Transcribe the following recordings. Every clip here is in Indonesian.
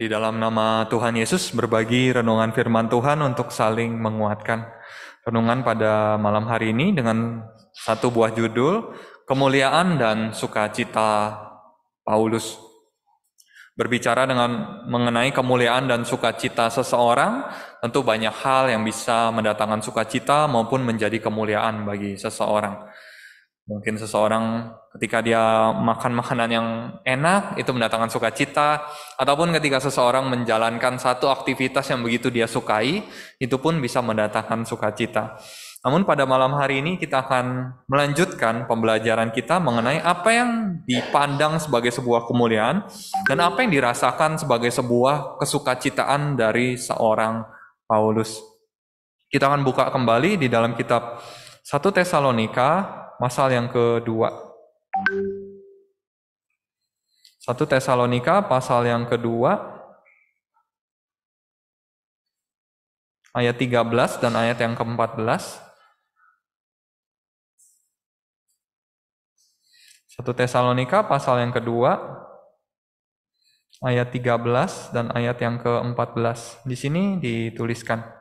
Di dalam nama Tuhan Yesus berbagi renungan firman Tuhan untuk saling menguatkan. Renungan pada malam hari ini dengan satu buah judul, Kemuliaan dan Sukacita Paulus. Berbicara dengan mengenai kemuliaan dan sukacita seseorang, tentu banyak hal yang bisa mendatangkan sukacita maupun menjadi kemuliaan bagi seseorang. Mungkin seseorang ketika dia makan makanan yang enak itu mendatangkan sukacita ataupun ketika seseorang menjalankan satu aktivitas yang begitu dia sukai itu pun bisa mendatangkan sukacita. Namun pada malam hari ini kita akan melanjutkan pembelajaran kita mengenai apa yang dipandang sebagai sebuah kemuliaan dan apa yang dirasakan sebagai sebuah kesukacitaan dari seorang Paulus. Kita akan buka kembali di dalam kitab 1 Tesalonika pasal yang kedua. 1 Tesalonika pasal yang kedua ayat 13 dan ayat yang ke-14. 1 Tesalonika pasal yang kedua ayat 13 dan ayat yang ke-14. Di sini dituliskan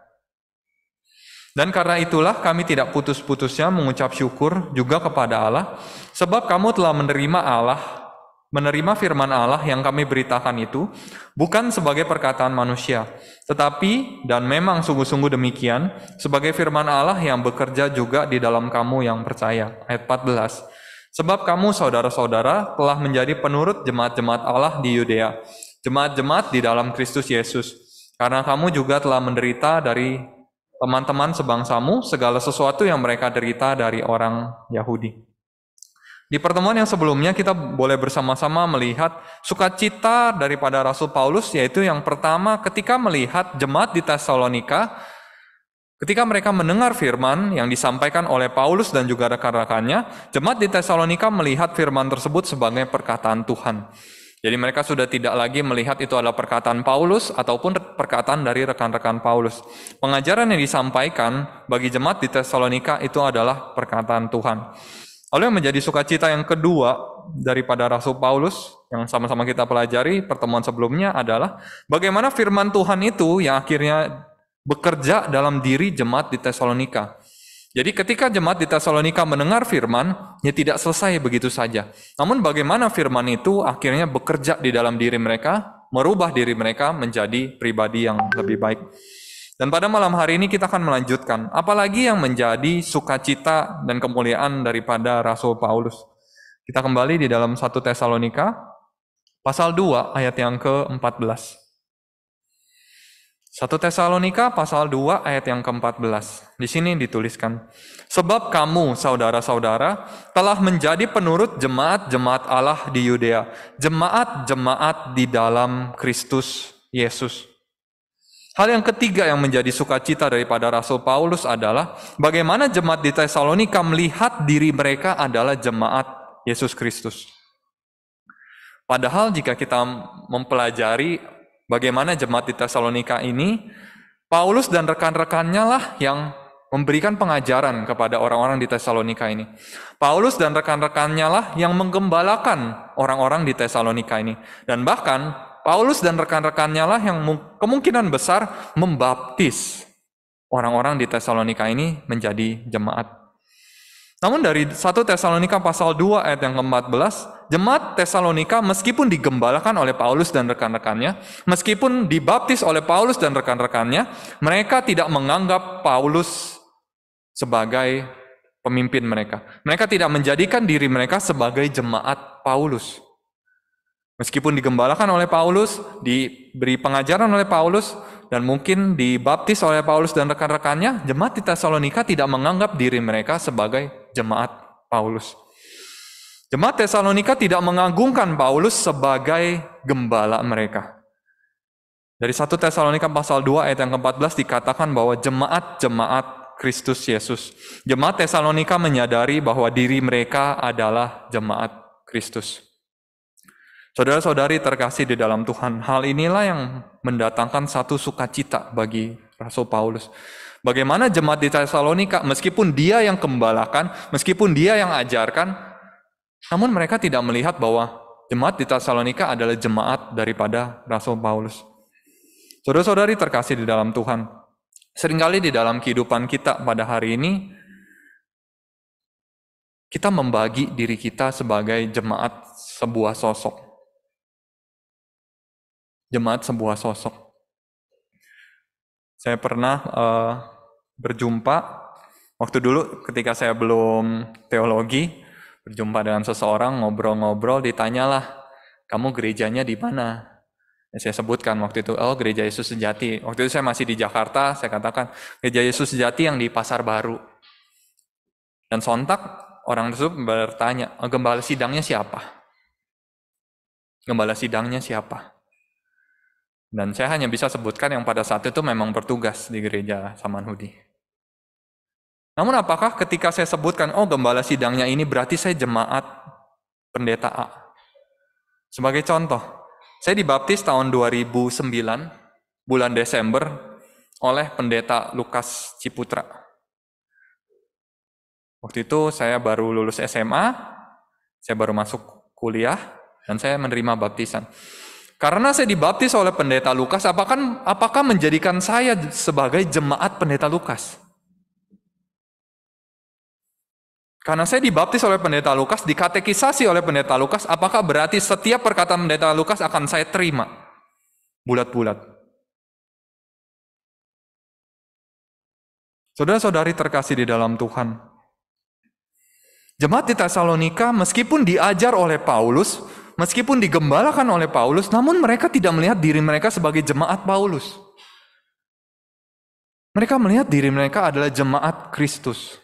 dan karena itulah kami tidak putus-putusnya mengucap syukur juga kepada Allah, sebab kamu telah menerima Allah, menerima firman Allah yang kami beritakan itu, bukan sebagai perkataan manusia, tetapi dan memang sungguh-sungguh demikian, sebagai firman Allah yang bekerja juga di dalam kamu yang percaya. Ayat 14. Sebab kamu saudara-saudara telah menjadi penurut jemaat-jemaat Allah di Yudea, jemaat-jemaat di dalam Kristus Yesus, karena kamu juga telah menderita dari teman-teman sebangsamu segala sesuatu yang mereka derita dari orang Yahudi. Di pertemuan yang sebelumnya kita boleh bersama-sama melihat sukacita daripada Rasul Paulus yaitu yang pertama ketika melihat jemaat di Tesalonika Ketika mereka mendengar firman yang disampaikan oleh Paulus dan juga rekan-rekannya, jemaat di Tesalonika melihat firman tersebut sebagai perkataan Tuhan. Jadi mereka sudah tidak lagi melihat itu adalah perkataan Paulus ataupun perkataan dari rekan-rekan Paulus. Pengajaran yang disampaikan bagi jemaat di Tesalonika itu adalah perkataan Tuhan. Lalu yang menjadi sukacita yang kedua daripada Rasul Paulus yang sama-sama kita pelajari pertemuan sebelumnya adalah bagaimana firman Tuhan itu yang akhirnya bekerja dalam diri jemaat di Tesalonika. Jadi ketika jemaat di Tesalonika mendengar firman, ya tidak selesai begitu saja. Namun bagaimana firman itu akhirnya bekerja di dalam diri mereka, merubah diri mereka menjadi pribadi yang lebih baik. Dan pada malam hari ini kita akan melanjutkan, apalagi yang menjadi sukacita dan kemuliaan daripada Rasul Paulus. Kita kembali di dalam satu Tesalonika, pasal 2 ayat yang ke-14. 1 Tesalonika pasal 2 ayat yang ke-14. Di sini dituliskan, "Sebab kamu, saudara-saudara, telah menjadi penurut jemaat-jemaat Allah di Yudea, jemaat-jemaat di dalam Kristus Yesus." Hal yang ketiga yang menjadi sukacita daripada Rasul Paulus adalah bagaimana jemaat di Tesalonika melihat diri mereka adalah jemaat Yesus Kristus. Padahal jika kita mempelajari bagaimana jemaat di Tesalonika ini, Paulus dan rekan-rekannya lah yang memberikan pengajaran kepada orang-orang di Tesalonika ini. Paulus dan rekan-rekannya lah yang menggembalakan orang-orang di Tesalonika ini. Dan bahkan Paulus dan rekan-rekannya lah yang kemungkinan besar membaptis orang-orang di Tesalonika ini menjadi jemaat namun dari 1 Tesalonika pasal 2 ayat yang ke-14, jemaat Tesalonika meskipun digembalakan oleh Paulus dan rekan-rekannya, meskipun dibaptis oleh Paulus dan rekan-rekannya, mereka tidak menganggap Paulus sebagai pemimpin mereka. Mereka tidak menjadikan diri mereka sebagai jemaat Paulus. Meskipun digembalakan oleh Paulus, diberi pengajaran oleh Paulus, dan mungkin dibaptis oleh Paulus dan rekan-rekannya, jemaat di Tesalonika tidak menganggap diri mereka sebagai jemaat Paulus. Jemaat Tesalonika tidak mengagungkan Paulus sebagai gembala mereka. Dari satu Tesalonika pasal 2 ayat yang ke-14 dikatakan bahwa jemaat-jemaat Kristus Yesus. Jemaat Tesalonika menyadari bahwa diri mereka adalah jemaat Kristus. Saudara-saudari terkasih di dalam Tuhan, hal inilah yang mendatangkan satu sukacita bagi Rasul Paulus. Bagaimana jemaat di Tesalonika, meskipun dia yang kembalakan, meskipun dia yang ajarkan, namun mereka tidak melihat bahwa jemaat di Tesalonika adalah jemaat daripada Rasul Paulus. Saudara-saudari terkasih di dalam Tuhan, seringkali di dalam kehidupan kita pada hari ini, kita membagi diri kita sebagai jemaat sebuah sosok. Jemaat sebuah sosok saya pernah uh, berjumpa waktu dulu ketika saya belum teologi berjumpa dengan seseorang ngobrol-ngobrol ditanyalah kamu gerejanya di mana dan saya sebutkan waktu itu oh gereja Yesus sejati waktu itu saya masih di Jakarta saya katakan gereja Yesus sejati yang di Pasar Baru dan sontak orang tersebut bertanya gembala sidangnya siapa gembala sidangnya siapa dan saya hanya bisa sebutkan yang pada saat itu memang bertugas di gereja Saman Hudi. Namun apakah ketika saya sebutkan, oh gembala sidangnya ini berarti saya jemaat pendeta A. Sebagai contoh, saya dibaptis tahun 2009, bulan Desember, oleh pendeta Lukas Ciputra. Waktu itu saya baru lulus SMA, saya baru masuk kuliah, dan saya menerima baptisan. Karena saya dibaptis oleh pendeta Lukas, apakah, apakah menjadikan saya sebagai jemaat pendeta Lukas? Karena saya dibaptis oleh pendeta Lukas, dikatekisasi oleh pendeta Lukas, apakah berarti setiap perkataan pendeta Lukas akan saya terima? Bulat-bulat. Saudara-saudari terkasih di dalam Tuhan. Jemaat di Tesalonika meskipun diajar oleh Paulus, Meskipun digembalakan oleh Paulus, namun mereka tidak melihat diri mereka sebagai jemaat Paulus. Mereka melihat diri mereka adalah jemaat Kristus.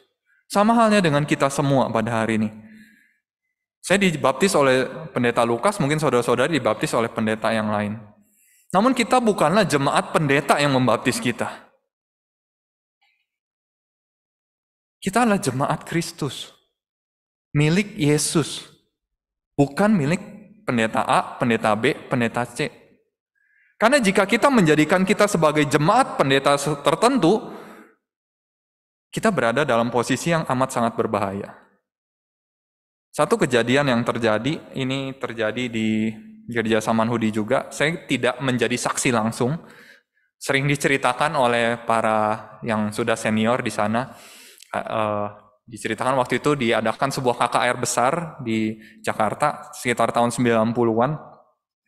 Sama halnya dengan kita semua pada hari ini. Saya dibaptis oleh pendeta Lukas, mungkin saudara-saudari dibaptis oleh pendeta yang lain. Namun kita bukanlah jemaat pendeta yang membaptis kita. Kita adalah jemaat Kristus. Milik Yesus. Bukan milik pendeta A, pendeta B, pendeta C. Karena jika kita menjadikan kita sebagai jemaat pendeta tertentu, kita berada dalam posisi yang amat sangat berbahaya. Satu kejadian yang terjadi, ini terjadi di gereja Saman Hudi juga, saya tidak menjadi saksi langsung, sering diceritakan oleh para yang sudah senior di sana, eh, eh, Diceritakan waktu itu diadakan sebuah KKR besar di Jakarta sekitar tahun 90-an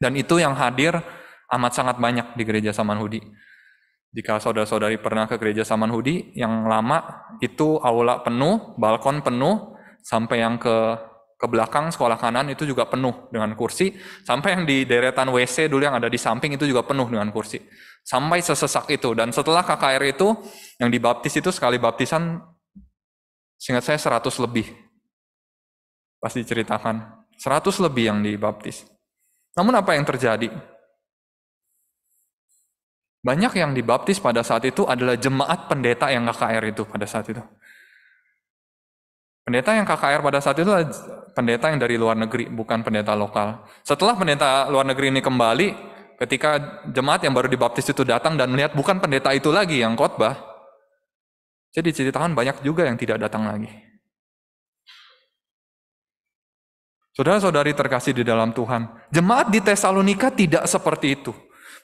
dan itu yang hadir amat sangat banyak di gereja Saman Hudi Jika saudara-saudari pernah ke gereja Saman Hudi yang lama itu aula penuh, balkon penuh sampai yang ke ke belakang sekolah kanan itu juga penuh dengan kursi, sampai yang di deretan WC dulu yang ada di samping itu juga penuh dengan kursi. Sampai sesesak itu dan setelah KKR itu yang dibaptis itu sekali baptisan Seingat saya 100 lebih. Pas diceritakan. 100 lebih yang dibaptis. Namun apa yang terjadi? Banyak yang dibaptis pada saat itu adalah jemaat pendeta yang KKR itu pada saat itu. Pendeta yang KKR pada saat itu adalah pendeta yang dari luar negeri, bukan pendeta lokal. Setelah pendeta luar negeri ini kembali, ketika jemaat yang baru dibaptis itu datang dan melihat bukan pendeta itu lagi yang khotbah, jadi ceritakan banyak juga yang tidak datang lagi. Saudara-saudari terkasih di dalam Tuhan, jemaat di Tesalonika tidak seperti itu.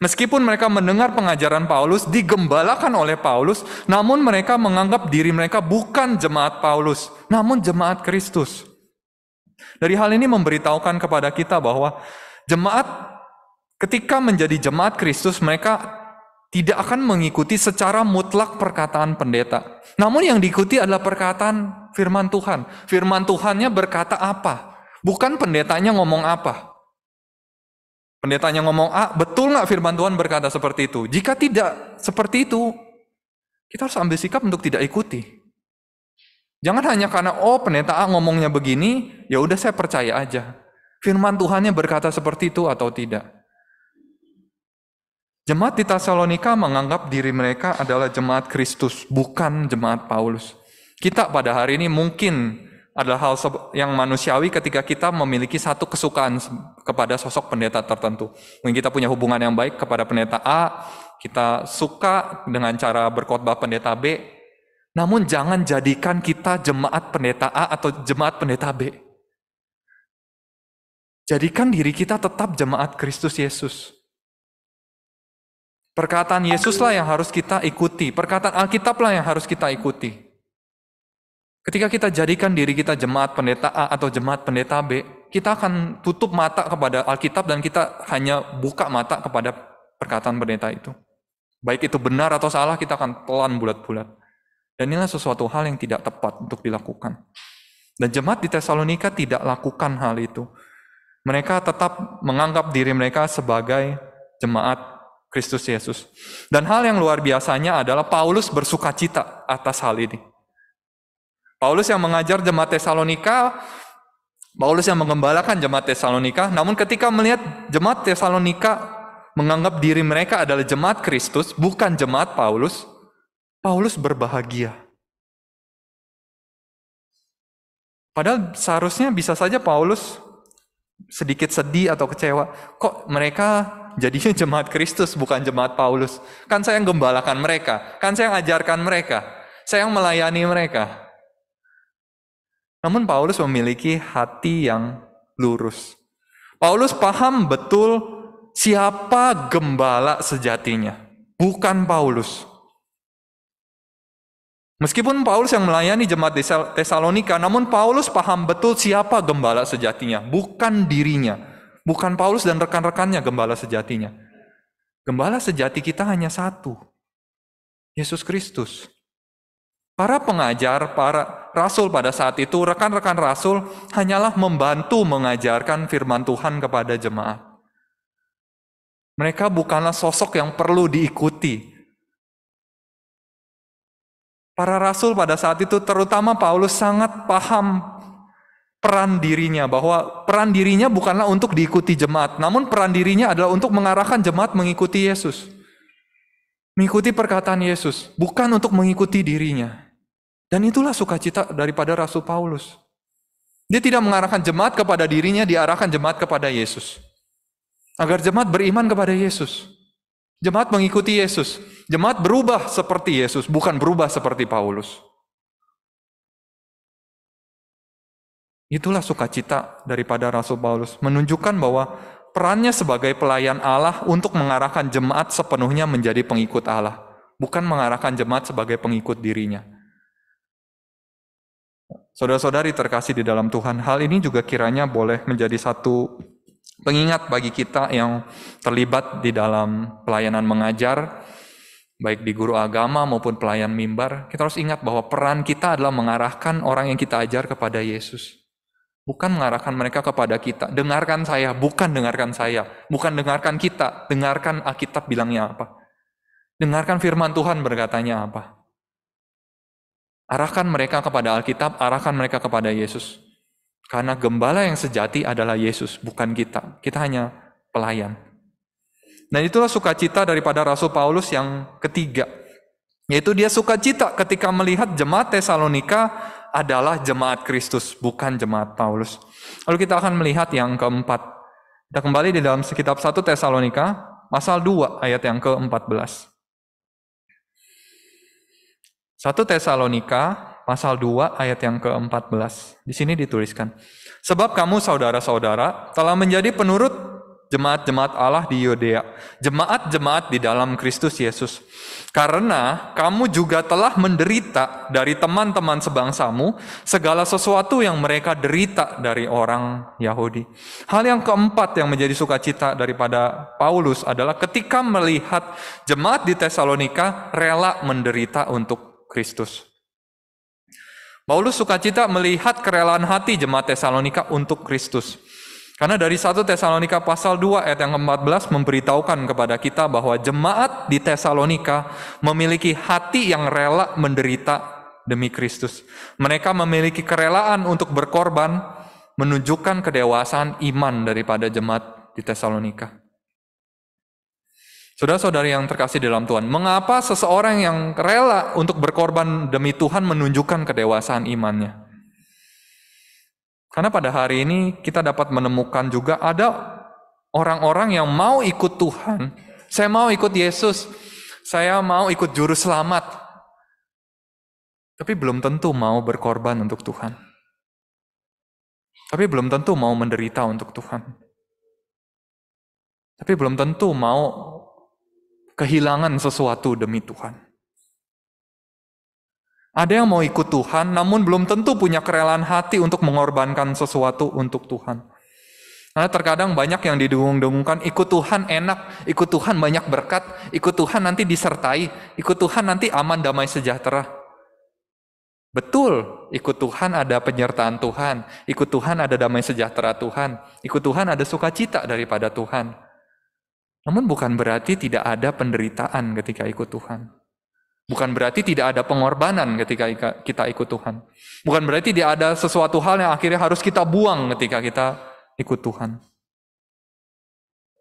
Meskipun mereka mendengar pengajaran Paulus, digembalakan oleh Paulus, namun mereka menganggap diri mereka bukan jemaat Paulus, namun jemaat Kristus. Dari hal ini memberitahukan kepada kita bahwa jemaat ketika menjadi jemaat Kristus, mereka tidak akan mengikuti secara mutlak perkataan pendeta. Namun yang diikuti adalah perkataan firman Tuhan. Firman Tuhannya berkata apa? Bukan pendetanya ngomong apa. Pendetanya ngomong, ah, betul nggak firman Tuhan berkata seperti itu? Jika tidak seperti itu, kita harus ambil sikap untuk tidak ikuti. Jangan hanya karena, oh pendeta A ngomongnya begini, ya udah saya percaya aja. Firman Tuhannya berkata seperti itu atau tidak. Jemaat di Tesalonika menganggap diri mereka adalah jemaat Kristus, bukan jemaat Paulus. Kita pada hari ini mungkin adalah hal yang manusiawi ketika kita memiliki satu kesukaan kepada sosok pendeta tertentu. Mungkin kita punya hubungan yang baik kepada pendeta A, kita suka dengan cara berkhotbah pendeta B, namun jangan jadikan kita jemaat pendeta A atau jemaat pendeta B. Jadikan diri kita tetap jemaat Kristus Yesus. Perkataan Yesuslah yang harus kita ikuti. Perkataan Alkitablah yang harus kita ikuti. Ketika kita jadikan diri kita jemaat pendeta A atau jemaat pendeta B, kita akan tutup mata kepada Alkitab dan kita hanya buka mata kepada perkataan pendeta itu. Baik itu benar atau salah, kita akan telan bulat-bulat. Dan inilah sesuatu hal yang tidak tepat untuk dilakukan. Dan jemaat di Tesalonika tidak lakukan hal itu. Mereka tetap menganggap diri mereka sebagai jemaat Kristus Yesus. Dan hal yang luar biasanya adalah Paulus bersuka cita atas hal ini. Paulus yang mengajar jemaat Tesalonika, Paulus yang mengembalakan jemaat Tesalonika, namun ketika melihat jemaat Tesalonika menganggap diri mereka adalah jemaat Kristus, bukan jemaat Paulus, Paulus berbahagia. Padahal seharusnya bisa saja Paulus sedikit sedih atau kecewa. Kok mereka Jadinya jemaat Kristus bukan jemaat Paulus. Kan saya yang gembalakan mereka, kan saya yang ajarkan mereka, saya yang melayani mereka. Namun Paulus memiliki hati yang lurus. Paulus paham betul siapa gembala sejatinya, bukan Paulus. Meskipun Paulus yang melayani jemaat Tesalonika, namun Paulus paham betul siapa gembala sejatinya, bukan dirinya. Bukan Paulus dan rekan-rekannya gembala sejatinya. Gembala sejati kita hanya satu. Yesus Kristus. Para pengajar, para rasul pada saat itu, rekan-rekan rasul hanyalah membantu mengajarkan firman Tuhan kepada jemaat. Mereka bukanlah sosok yang perlu diikuti. Para rasul pada saat itu, terutama Paulus, sangat paham peran dirinya bahwa peran dirinya bukanlah untuk diikuti jemaat, namun peran dirinya adalah untuk mengarahkan jemaat mengikuti Yesus. Mengikuti perkataan Yesus, bukan untuk mengikuti dirinya. Dan itulah sukacita daripada Rasul Paulus. Dia tidak mengarahkan jemaat kepada dirinya, diarahkan jemaat kepada Yesus. Agar jemaat beriman kepada Yesus. Jemaat mengikuti Yesus. Jemaat berubah seperti Yesus, bukan berubah seperti Paulus. Itulah sukacita daripada Rasul Paulus, menunjukkan bahwa perannya sebagai pelayan Allah untuk mengarahkan jemaat sepenuhnya menjadi pengikut Allah, bukan mengarahkan jemaat sebagai pengikut dirinya. Saudara-saudari terkasih di dalam Tuhan, hal ini juga kiranya boleh menjadi satu pengingat bagi kita yang terlibat di dalam pelayanan mengajar, baik di guru agama maupun pelayan mimbar. Kita harus ingat bahwa peran kita adalah mengarahkan orang yang kita ajar kepada Yesus bukan mengarahkan mereka kepada kita. Dengarkan saya, bukan dengarkan saya, bukan dengarkan kita, dengarkan Alkitab bilangnya apa. Dengarkan firman Tuhan berkatanya apa. Arahkan mereka kepada Alkitab, arahkan mereka kepada Yesus. Karena gembala yang sejati adalah Yesus, bukan kita. Kita hanya pelayan. Nah, itulah sukacita daripada Rasul Paulus yang ketiga. Yaitu dia sukacita ketika melihat jemaat Tesalonika adalah jemaat Kristus, bukan jemaat Paulus. Lalu kita akan melihat yang keempat. Kita kembali di dalam sekitab 1 Tesalonika, pasal 2 ayat yang ke-14. 1 Tesalonika pasal 2 ayat yang ke-14. Di sini dituliskan, "Sebab kamu saudara-saudara telah menjadi penurut jemaat-jemaat Allah di Yudea, jemaat-jemaat di dalam Kristus Yesus. Karena kamu juga telah menderita dari teman-teman sebangsamu segala sesuatu yang mereka derita dari orang Yahudi. Hal yang keempat yang menjadi sukacita daripada Paulus adalah ketika melihat jemaat di Tesalonika rela menderita untuk Kristus. Paulus sukacita melihat kerelaan hati jemaat Tesalonika untuk Kristus. Karena dari satu Tesalonika pasal 2 ayat yang ke-14 memberitahukan kepada kita bahwa jemaat di Tesalonika memiliki hati yang rela menderita demi Kristus. Mereka memiliki kerelaan untuk berkorban menunjukkan kedewasaan iman daripada jemaat di Tesalonika. Saudara-saudari yang terkasih dalam Tuhan, mengapa seseorang yang rela untuk berkorban demi Tuhan menunjukkan kedewasaan imannya? Karena pada hari ini kita dapat menemukan juga ada orang-orang yang mau ikut Tuhan. Saya mau ikut Yesus. Saya mau ikut juru selamat. Tapi belum tentu mau berkorban untuk Tuhan. Tapi belum tentu mau menderita untuk Tuhan. Tapi belum tentu mau kehilangan sesuatu demi Tuhan. Ada yang mau ikut Tuhan, namun belum tentu punya kerelaan hati untuk mengorbankan sesuatu untuk Tuhan. Karena terkadang banyak yang didengung-dengungkan, ikut Tuhan enak, ikut Tuhan banyak berkat, ikut Tuhan nanti disertai, ikut Tuhan nanti aman, damai, sejahtera. Betul, ikut Tuhan ada penyertaan Tuhan, ikut Tuhan ada damai sejahtera Tuhan, ikut Tuhan ada sukacita daripada Tuhan. Namun bukan berarti tidak ada penderitaan ketika ikut Tuhan. Bukan berarti tidak ada pengorbanan ketika kita ikut Tuhan. Bukan berarti tidak ada sesuatu hal yang akhirnya harus kita buang ketika kita ikut Tuhan.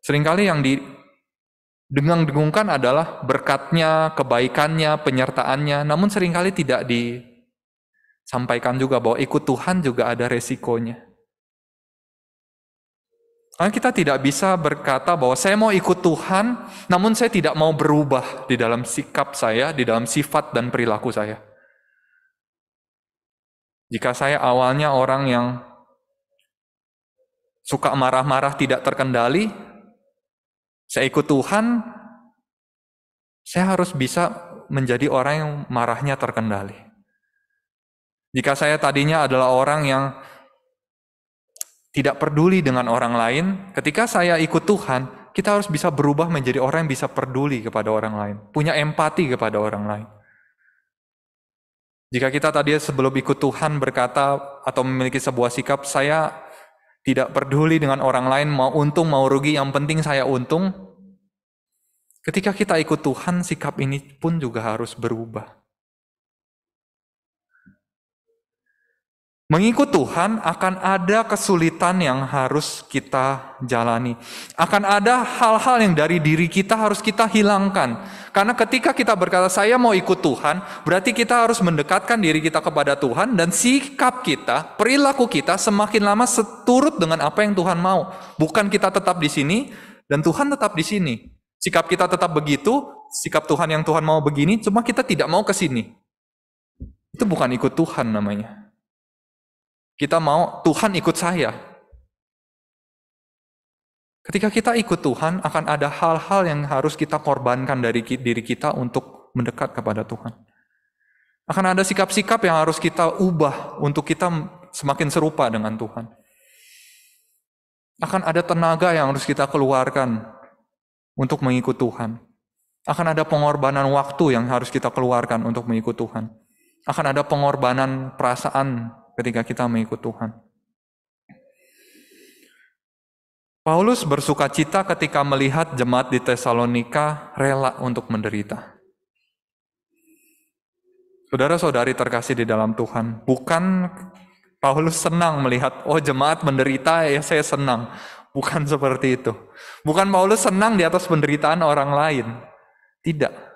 Seringkali yang didengung dengungkan adalah berkatnya, kebaikannya, penyertaannya, namun seringkali tidak disampaikan juga bahwa ikut Tuhan juga ada resikonya. Karena ah, kita tidak bisa berkata bahwa saya mau ikut Tuhan, namun saya tidak mau berubah di dalam sikap saya, di dalam sifat dan perilaku saya. Jika saya awalnya orang yang suka marah-marah tidak terkendali, saya ikut Tuhan, saya harus bisa menjadi orang yang marahnya terkendali. Jika saya tadinya adalah orang yang tidak peduli dengan orang lain, ketika saya ikut Tuhan, kita harus bisa berubah menjadi orang yang bisa peduli kepada orang lain, punya empati kepada orang lain. Jika kita tadi sebelum ikut Tuhan berkata atau memiliki sebuah sikap, saya tidak peduli dengan orang lain, mau untung, mau rugi, yang penting saya untung. Ketika kita ikut Tuhan, sikap ini pun juga harus berubah. Mengikut Tuhan akan ada kesulitan yang harus kita jalani. Akan ada hal-hal yang dari diri kita harus kita hilangkan. Karena ketika kita berkata saya mau ikut Tuhan, berarti kita harus mendekatkan diri kita kepada Tuhan dan sikap kita, perilaku kita semakin lama seturut dengan apa yang Tuhan mau. Bukan kita tetap di sini dan Tuhan tetap di sini. Sikap kita tetap begitu, sikap Tuhan yang Tuhan mau begini, cuma kita tidak mau ke sini. Itu bukan ikut Tuhan namanya. Kita mau Tuhan ikut saya. Ketika kita ikut Tuhan, akan ada hal-hal yang harus kita korbankan dari diri kita untuk mendekat kepada Tuhan. Akan ada sikap-sikap yang harus kita ubah untuk kita semakin serupa dengan Tuhan. Akan ada tenaga yang harus kita keluarkan untuk mengikut Tuhan. Akan ada pengorbanan waktu yang harus kita keluarkan untuk mengikut Tuhan. Akan ada pengorbanan perasaan ketika kita mengikut Tuhan. Paulus bersuka cita ketika melihat jemaat di Tesalonika rela untuk menderita. Saudara-saudari terkasih di dalam Tuhan, bukan Paulus senang melihat, oh jemaat menderita, ya saya senang. Bukan seperti itu. Bukan Paulus senang di atas penderitaan orang lain. Tidak.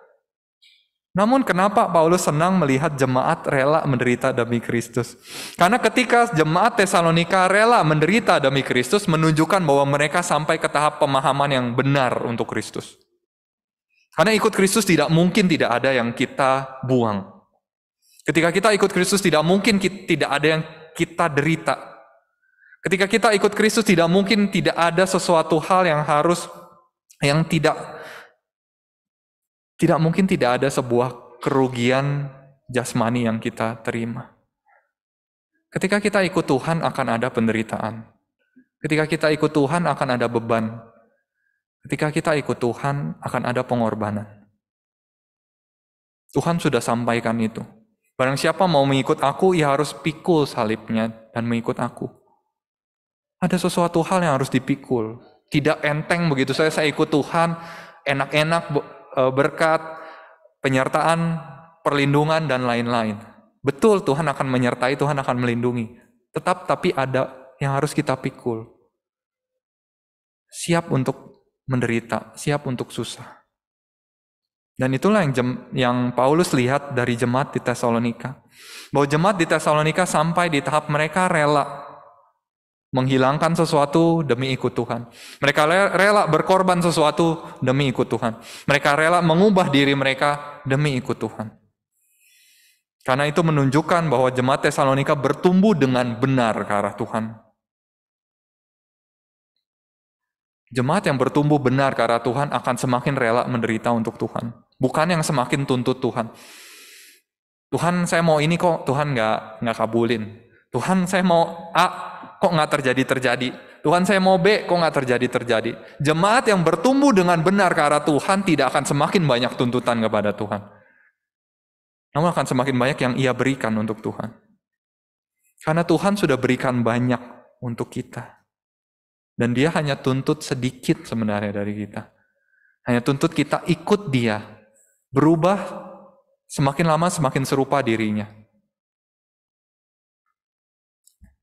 Namun kenapa Paulus senang melihat jemaat rela menderita demi Kristus? Karena ketika jemaat Tesalonika rela menderita demi Kristus menunjukkan bahwa mereka sampai ke tahap pemahaman yang benar untuk Kristus. Karena ikut Kristus tidak mungkin tidak ada yang kita buang. Ketika kita ikut Kristus tidak mungkin tidak ada yang kita derita. Ketika kita ikut Kristus tidak mungkin tidak ada sesuatu hal yang harus yang tidak tidak mungkin tidak ada sebuah kerugian jasmani yang kita terima. Ketika kita ikut Tuhan akan ada penderitaan. Ketika kita ikut Tuhan akan ada beban. Ketika kita ikut Tuhan akan ada pengorbanan. Tuhan sudah sampaikan itu. Barang siapa mau mengikut aku, ia harus pikul salibnya dan mengikut aku. Ada sesuatu hal yang harus dipikul. Tidak enteng begitu saya saya ikut Tuhan, enak-enak Eh, berkat, penyertaan, perlindungan, dan lain-lain. Betul Tuhan akan menyertai, Tuhan akan melindungi. Tetap tapi ada yang harus kita pikul. Siap untuk menderita, siap untuk susah. Dan itulah yang, jem, yang Paulus lihat dari jemaat di Tesalonika. Bahwa jemaat di Tesalonika sampai di tahap mereka rela menghilangkan sesuatu demi ikut Tuhan. Mereka rela berkorban sesuatu demi ikut Tuhan. Mereka rela mengubah diri mereka demi ikut Tuhan. Karena itu menunjukkan bahwa jemaat Tesalonika bertumbuh dengan benar ke arah Tuhan. Jemaat yang bertumbuh benar ke arah Tuhan akan semakin rela menderita untuk Tuhan. Bukan yang semakin tuntut Tuhan. Tuhan saya mau ini kok, Tuhan nggak nggak kabulin. Tuhan saya mau A, kok nggak terjadi-terjadi? Tuhan saya mau B, kok nggak terjadi-terjadi? Jemaat yang bertumbuh dengan benar ke arah Tuhan tidak akan semakin banyak tuntutan kepada Tuhan. Namun akan semakin banyak yang ia berikan untuk Tuhan. Karena Tuhan sudah berikan banyak untuk kita. Dan dia hanya tuntut sedikit sebenarnya dari kita. Hanya tuntut kita ikut dia. Berubah semakin lama semakin serupa dirinya.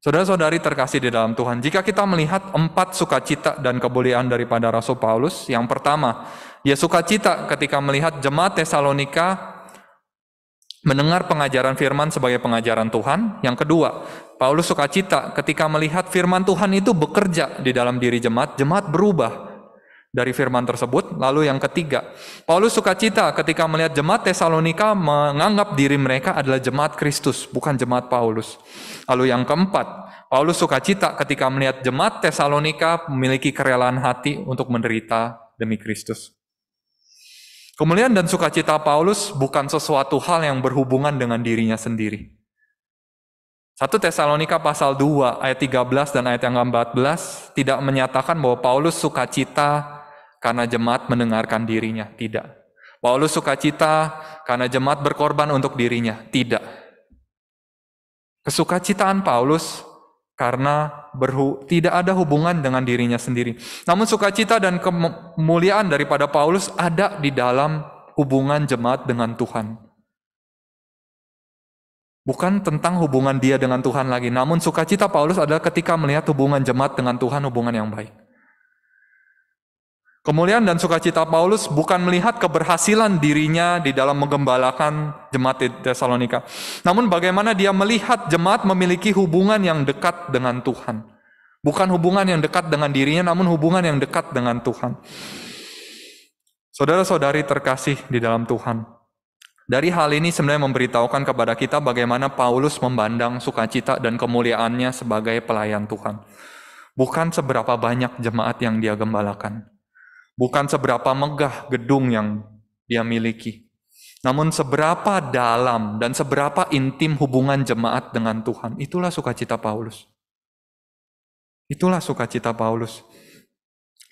Saudara-saudari terkasih di dalam Tuhan, jika kita melihat empat sukacita dan kebolehan daripada Rasul Paulus, yang pertama, dia sukacita ketika melihat jemaat Tesalonika mendengar pengajaran firman sebagai pengajaran Tuhan. Yang kedua, Paulus sukacita ketika melihat firman Tuhan itu bekerja di dalam diri jemaat, jemaat berubah dari firman tersebut. Lalu yang ketiga, Paulus sukacita ketika melihat jemaat Tesalonika menganggap diri mereka adalah jemaat Kristus, bukan jemaat Paulus. Lalu yang keempat, Paulus sukacita ketika melihat jemaat Tesalonika memiliki kerelaan hati untuk menderita demi Kristus. Kemuliaan dan sukacita Paulus bukan sesuatu hal yang berhubungan dengan dirinya sendiri. 1 Tesalonika pasal 2 ayat 13 dan ayat yang 14 tidak menyatakan bahwa Paulus sukacita karena jemaat mendengarkan dirinya, tidak. Paulus sukacita karena jemaat berkorban untuk dirinya, tidak. Kesukacitaan Paulus karena berhu tidak ada hubungan dengan dirinya sendiri. Namun sukacita dan kemuliaan daripada Paulus ada di dalam hubungan jemaat dengan Tuhan bukan tentang hubungan dia dengan Tuhan lagi. Namun sukacita Paulus adalah ketika melihat hubungan jemaat dengan Tuhan hubungan yang baik. Kemuliaan dan sukacita Paulus bukan melihat keberhasilan dirinya di dalam menggembalakan jemaat di Tesalonika. Namun bagaimana dia melihat jemaat memiliki hubungan yang dekat dengan Tuhan. Bukan hubungan yang dekat dengan dirinya, namun hubungan yang dekat dengan Tuhan. Saudara-saudari terkasih di dalam Tuhan. Dari hal ini sebenarnya memberitahukan kepada kita bagaimana Paulus memandang sukacita dan kemuliaannya sebagai pelayan Tuhan. Bukan seberapa banyak jemaat yang dia gembalakan bukan seberapa megah gedung yang dia miliki, namun seberapa dalam dan seberapa intim hubungan jemaat dengan Tuhan. Itulah sukacita Paulus. Itulah sukacita Paulus.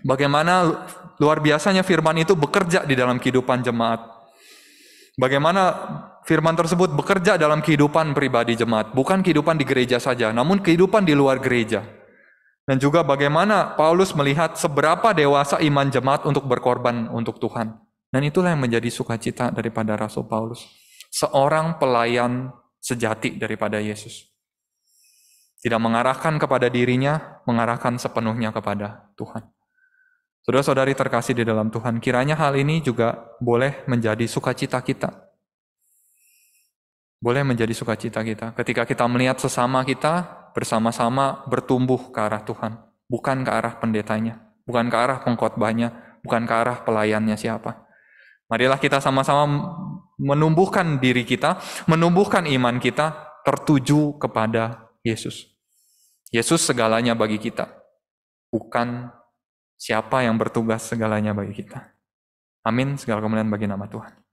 Bagaimana luar biasanya firman itu bekerja di dalam kehidupan jemaat. Bagaimana firman tersebut bekerja dalam kehidupan pribadi jemaat, bukan kehidupan di gereja saja, namun kehidupan di luar gereja. Dan juga bagaimana Paulus melihat seberapa dewasa iman jemaat untuk berkorban untuk Tuhan. Dan itulah yang menjadi sukacita daripada Rasul Paulus. Seorang pelayan sejati daripada Yesus. Tidak mengarahkan kepada dirinya, mengarahkan sepenuhnya kepada Tuhan. Saudara-saudari terkasih di dalam Tuhan, kiranya hal ini juga boleh menjadi sukacita kita. Boleh menjadi sukacita kita. Ketika kita melihat sesama kita bersama-sama bertumbuh ke arah Tuhan, bukan ke arah pendetanya, bukan ke arah pengkhotbahnya, bukan ke arah pelayannya siapa. Marilah kita sama-sama menumbuhkan diri kita, menumbuhkan iman kita tertuju kepada Yesus. Yesus segalanya bagi kita, bukan siapa yang bertugas segalanya bagi kita. Amin, segala kemuliaan bagi nama Tuhan.